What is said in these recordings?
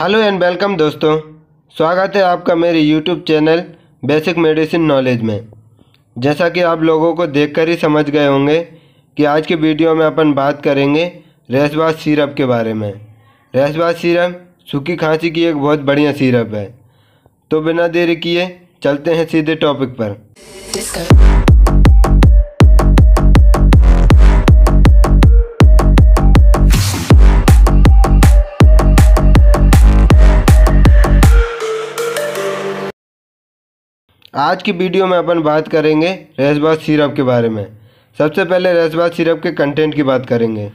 hello and welcome दोस्तों स्वागत है आपका मेरे YouTube channel basic medicine knowledge में जैसा कि आप लोगों को देखकर ही समझ गए होंगे कि आज के वीडियो में अपन बात करेंगे रेसवास सिरप के बारे में रेसवास सिरप सूखी खांसी की एक बहुत बढ़िया सिरप है तो बिना देरी किए चलते हैं सीधे टॉपिक पर आज की वीडियो में अपन बात करेंगे रेसबाज सिरप के बारे में सबसे पहले रेसबाज सिरप के कंटेंट की बात करेंगे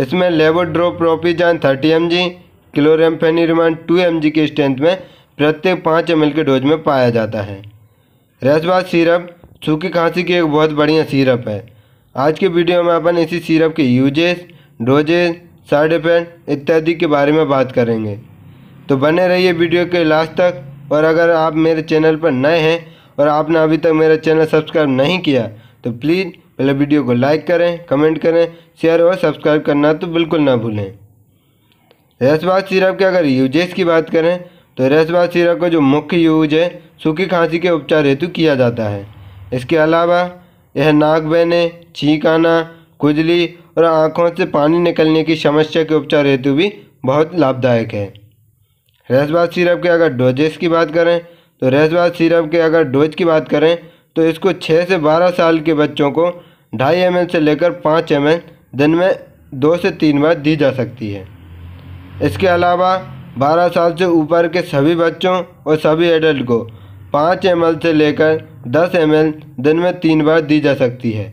इसमें levodropropizine thirty M G chlorpheniramine two M G के स्ट्रेंथ में प्रत्येक पाँच एम के डोज में पाया जाता है रेसबाज सिरप सूखी खांसी की एक बहुत बढ़िया सिरप है आज के वीडियो में अपन इसी सिरप के यूजेस डोजेस साइड इफेक्ट इत्यादि के बारे में बात करेंगे तो बने रहिए वीडियो के लास्ट तक और अगर आप मेरे चैनल पर नए हैं और आपने अभी तक मेरा चैनल सब्सक्राइब नहीं किया तो प्लीज़ पहले वीडियो को लाइक करें कमेंट करें शेयर और सब्सक्राइब करना तो बिल्कुल ना भूलें रेसबाज सिरप के अगर यूजेस की बात करें तो रेसबाज सिरप का जो मुख्य यूज है सूखी खांसी के उपचार हेतु किया जाता है इसके अलावा यह नाक बहने छींक आना खुजली और आँखों से पानी निकलने की समस्या के उपचार हेतु भी बहुत लाभदायक है रेसबाज सिरप के अगर डोजेस की बात करें तो रेसबाज सिरप के अगर डोज की बात करें तो इसको छः से बारह साल के बच्चों को ढाई एम से लेकर पाँच एम दिन में दो से तीन बार दी जा सकती है इसके अलावा बारह साल से ऊपर के सभी बच्चों और सभी एडल्ट को पाँच एम से लेकर दस एम दिन में तीन बार दी जा सकती है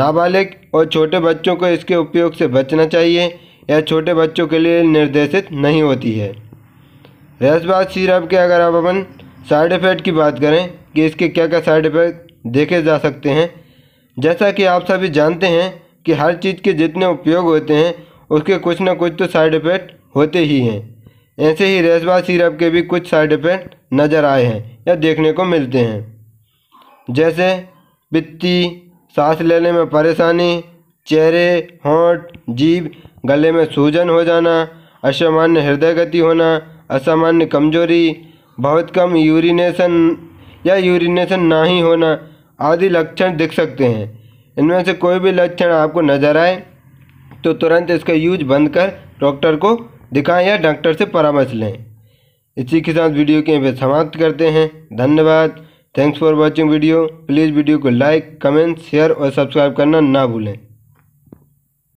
नाबालिग और छोटे बच्चों को इसके उपयोग से बचना चाहिए यह छोटे बच्चों के लिए निर्देशित नहीं होती है रेसबाज सिरप के अगर अब अपन साइड इफ़ेक्ट की बात करें कि इसके क्या क्या साइड इफ़ेक्ट देखे जा सकते हैं जैसा कि आप सभी जानते हैं कि हर चीज़ के जितने उपयोग होते हैं उसके कुछ ना कुछ तो साइड इफ़ेक्ट होते ही हैं ऐसे ही रेसबा सिरप के भी कुछ साइड इफ़ेक्ट नज़र आए हैं या देखने को मिलते हैं जैसे बित्ती सांस लेने में परेशानी चेहरे होंठ जीभ गले में सूजन हो जाना असामान्य हृदय गति होना असामान्य कमजोरी बहुत कम यूरिनेशन या यूरिनेशन ना ही होना आदि लक्षण दिख सकते हैं इनमें से कोई भी लक्षण आपको नज़र आए तो तुरंत इसका यूज बंद कर डॉक्टर को दिखाएं या डॉक्टर से परामर्श लें इसी के साथ वीडियो के पे समाप्त करते हैं धन्यवाद thanks for watching video please video को लाइक कमेंट शेयर और सब्सक्राइब करना ना भूलें